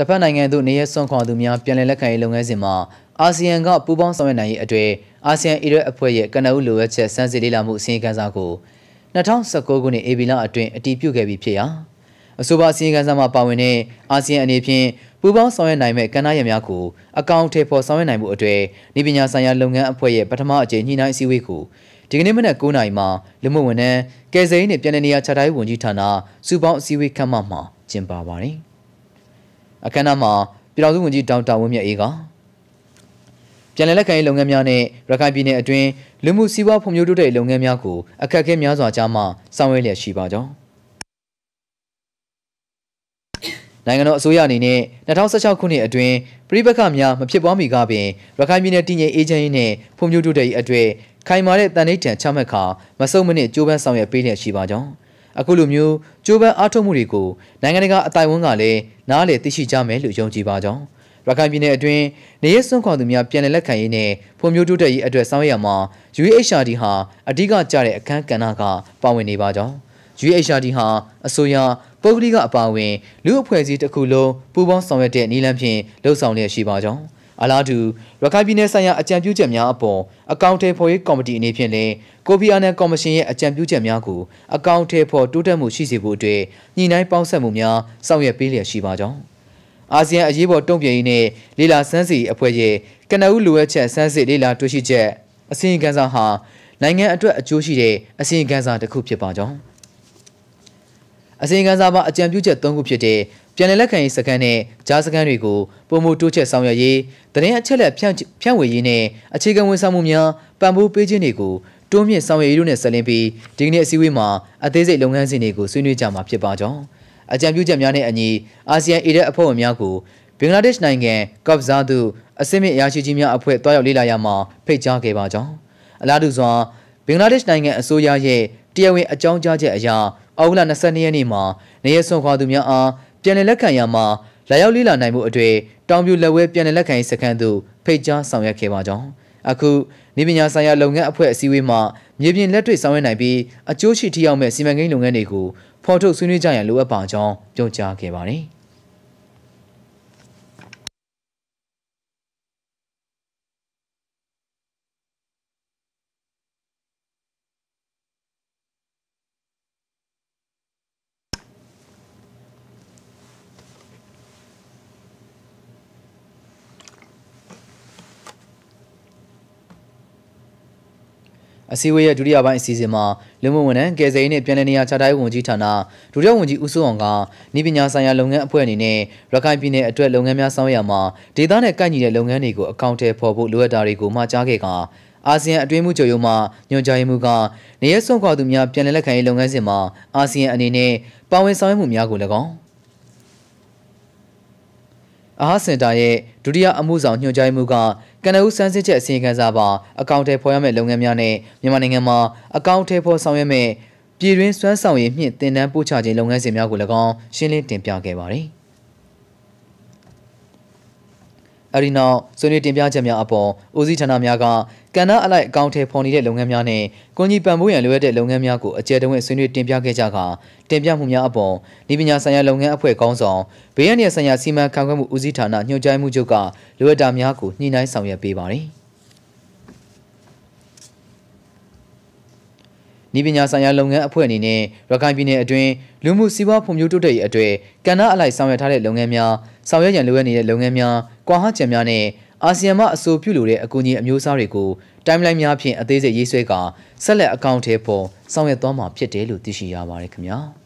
တဖက်နိုင်ငံသို့နေရစွန့်ခွာသူများပြန်လည်လက်ခံရေးလုပ်ငန်းစဉ်မှာအာဆီယံကပူးပေါင်းဆောင်ရွက်နိုင်ရေးအတွေ့အာဆီယံအီရတ်အဖွဲ့ရဲ့ကနအုပ်လိုအပ်ချက်စမ်းစစ်လေ့လာမှုအစီရင်ခံစာကို2019ခုနှစ်ဧပြီလအတွင်းအတည်ပြုခဲ့ပြီးဖြစ်ရာအဆိုပါအစီရင်ခံစာမှာပါဝင်တဲ့အာဆီယံအနေဖြင့်ပူးပေါင်းဆောင်ရွက်နိုင်မဲ့ကဏ္ဍရများကိုအကောင့်ထေဖော်ဆောင်ရွက်နိုင်မှုအတွေ့နေပညာဆိုင်ရာလုပ်ငန်းအဖွဲ့ရဲ့ပထမအကြိမ်ညှိနှိုင်းအစည်းအဝေးကိုဒီကနေ့မနက်9နာရီမှာလူမှုဝန်ထမ်းကယ်ဆယ်ရေးနဲ့ပြည်내နေရာခြားတိုင်းဝန်ကြီးဌာနစူပေါင်းအစည်းအဝေးခန့်မှမှာကျင်းပပါတယ်အခမ်းအနားမှာပြည်ထောင်စုဝန်ကြီးဒေါက်တာဝင်းမြတ်အေးကပြန်လည်လက်ခံရေးလုပ်ငန်းများနဲ့ရခိုင်ပြည်နယ်အတွင်းလူမှုစီးပွားဖွံ့ဖြိုးတိုးတက်ရေးလုပ်ငန်းများကိုအခက်အခဲများစွာကြားမှဆောင်ရွက်လျက်ရှိပါကြောင်းနိုင်ငံတော်အစိုးရအနေနဲ့2016ခုနှစ်အတွင်းပြည်ပခများမဖြစ်ပွားမီကပင်ရခိုင်ပြည်နယ်တည်ငြိမ်အေဂျင့်ရေးနဲ့ဖွံ့ဖြိုးတိုးတက်ရေးအတွက်ခိုင်မာတဲ့တန်ဋိဌံချမှတ်ခါမဆုံမနစ်ကြိုးပမ်းဆောင်ရွက်ပေးလျက်ရှိပါကြောင်းအခုလိုမျိုးကြိုးပမ်းအားထုတ်မှုတွေကိုနိုင်ငံတကာအတိုင်းအဝန်ကလည်းနားလည်သိရှိကြမယ်လို့ယုံကြည်ပါကြောင်းရခိုင်ပြည်နယ်အတွင်းနေရစွန့်ခွာသူများပြန်လည်လက်ခံရေးနဲ့ဖွံ့ဖြိုးတိုးတက်ရေးအတွက်ဆောင်ရွက်ရမှာ UHRD ဟာအဓိကကျတဲ့အခန်းကဏ္ဍကပါဝင်နေပါကြောင်း UHRD ဟာအစိုးရပုဂ္ဂလိက အပါအဝင်လူအဖွဲ့အစည်းတစ်ခုလုံးပူးပေါင်းဆောင်ရွက်တဲ့နည်းလမ်းဖြင့်လှုပ်ဆောင်လျက်ရှိပါကြောင်းအလားတူရခိုင်ပြည်နယ်ဆိုင်ရာအကြံပြုချက်များအပေါ်အကောင့်ထေဖော်ရေးကော်မတီအနေဖြင့်လည်းကိုဖီအာနန်ကော်မရှင်ရဲ့အကြံပြုချက်များကိုအကောင့်ထေဖော်တိုးတက်မှုရှိစေဖို့အတွက်ညှိနှိုင်းပေါင်းစပ်မှုများဆောင်ရွက်ပေးလျက်ရှိပါကြောင်းအာဆီယံအရေးပေါ်တုံ့ပြန်ရေးနဲ့လေလာစမ်းစီအဖွဲ့ရဲ့ကနဦးလိုအပ်ချက်စမ်းစစ်လေလာတွေ့ရှိချက်အစီရင်ခံစာဟာနိုင်ငံအတွက်အကျိုးရှိတဲ့အစီရင်ခံစာတစ်ခုဖြစ်ပါကြောင်းအစီရင်ခံစာမှာအကြံပြုချက်၃ခုဖြစ်တဲ့ပြန်လည်လက်ခံရေးစခန်းနဲ့ကြားစခန်းတွေကိုပုံမှုတိုးချက်ဆောင်ရွက်ရေးတရင်အချက်လက်ဖြန့်ဖြန့်ဝေရေးနဲ့အခြေခံဝန်ဆောင်မှုများပံ့ပိုးပေးခြင်းတွေကိုတွန်းမြင့်ဆောင်ရွက်ရေးတို့နဲ့ဆက်လင်းပြီးဒီကနေ့အစည်းအဝေးမှာအသေးစိတ်လုပ်ငန်းစဉ်တွေကိုဆွေးနွေးကြမှာဖြစ်ပါကြောင်းအကြံပြုချက်များနဲ့အညီအာဆီယံအေဒက်အဖွဲ့ဝင်များကိုဘင်္ဂလားဒေ့ရှ်နိုင်ငံကော့ဇာသို့အစစ်မြစ်ရရှိကြီးများအဖွဲ့တွားရောက်လေ့လာရမှာဖိတ်ကြားခဲ့ပါကြောင်းအလားတူစွာဘင်္ဂလားဒေ့ရှ်နိုင်ငံအစိုးရရဲ့တရားဝင်အကြောင်းကြားချက်အရအောက်လ22ရက်နေ့မှာနေရဆွန်ခွာသူများအားပြန်လည်လက်ခံရမှာလာရောက်လေ့လာနိုင်မှုအတွေ့တောင်ပြူလက်ဝဲပြန်လည်လက်ခံရေးစခန်းသို့ဖိတ်ကြားဆောင်ရွက်ခဲ့ပါကြောင်းအခုနေပညာဆိုင်ရာလုပ်ငန်းအဖွဲ့အစည်းအဝေးမှာမြေပြင်လက်တွေ့ဆောင်ရွက်နိုင်ပြီးအကျိုးရှိထိရောက်မဲ့စီမံကိန်းလုပ်ငန်းတွေကိုဖော်ထုတ်ဆွေးနွေးကြရန်လိုအပ်ပါကြောင်းပြောကြားခဲ့ပါတယ်။အစည်းအဝေးရဲ့ဒုတိယပိုင်းအစည်းအဝေးမှာလူမှုဝန်ထမ်းကယ်ဆယ်ရေးနဲ့ပြည်내နေရာခြားတိုင်းဝန်ကြီးဌာနဒုတိယဝန်ကြီးဦးစိုးအောင်ကဤပညာဆိုင်ရာလုပ်ငန်းအဖွဲ့အနေနဲ့ရခိုင်ပြည်နယ်အတွက်လုပ်ငန်းများဆောင်ရွက်ရမှာဒေသနဲ့ကိုက်ညီတဲ့လုပ်ငန်းတွေကိုအကောင့်ထဲပေါ်ဖို့လိုအပ်တာတွေကိုမှာကြားခဲ့ကာအာဆီယံအတွင်းမှုချုပ်ရုံးမှညွှန်ကြားရေးမှူးကနေရစွန့်ခွာသူများပြည်내လက်ခံရေးလုပ်ငန်းစဉ်မှာအာဆီယံအနေနဲ့ပါဝင်ဆောင်ရွက်မှုများကို၎င်းအဟားစင်တာရဲ့ဒုတိယအမှုဆောင်ညွှန်ကြားမှုကကနဦးစမ်းစစ်ချက်အစီရင်ခံစာပါအကောင့်ထဲဖော်ရမယ့်လုပ်ငန်းများနဲ့မြန်မာနိုင်ငံမှာအကောင့်ထဲဖော်ဆောင်ရွက်မယ့်ပြည်တွင်းစွမ်းဆောင်ရည်မြင့်တင်တန်းပို့ချခြင်းလုပ်ငန်းစဉ်များကို၎င်းရှင်းလင်းတင်ပြခဲ့ပါတယ်။အဲဒီနောက်ဆွေးနွေးတင်ပြချက်များအပေါ်ဦးစီးဌာနများကကဏ္ဍအလိုက်အကောင့်ထဲပေါ်နေတဲ့လုပ်ငန်းများနဲ့ကွန်ကြီးပံ့ပိုးရန်လိုအပ်တဲ့လုပ်ငန်းများကိုအကျယ်တဝင့်ဆွေးနွေးတင်ပြခဲ့ကြကာတင်ပြမှုများအပေါ်ဒီပညာဆိုင်ရာလုပ်ငန်းအဖွဲ့ကောင်းဆောင်ဘေးရန်ဆိုင်ရာစီမံခန့်ခွဲမှုဦးစီးဌာနညွှန်ကြားမှုချုပ်ကလိုအပ်တာများကိုညှိနှိုင်းဆောင်ရွက်ပေးပါတယ်။ဤပညာဆိုင်ရာလုပ်ငန်းအဖွဲ့အနေနဲ့ရခိုင်ပြည်နယ်အတွင်းလူမှုစီးပွားဖွံ့ဖြိုးတိုးတက်ရေးအတွက်ကဏ္ဍအလိုက်ဆောင်ရွက်ထားတဲ့လုပ်ငန်းများဆောင်ရွက်ရန်လိုအပ်နေတဲ့လုပ်ငန်းများ၊ကွာဟချက်များနဲ့အာဆီယံမှအဆိုပြုလိုတဲ့အကူအညီအမျိုးအစားတွေကိုတိုင်းလိုင်းများဖြင့်အသေးစိတ်ရေးဆွဲကာဆက်လက်အကောင့်ထဲပေါ်ဆောင်ရွက်သွားမှာဖြစ်တယ်လို့သိရှိရပါတယ်ခင်ဗျာ။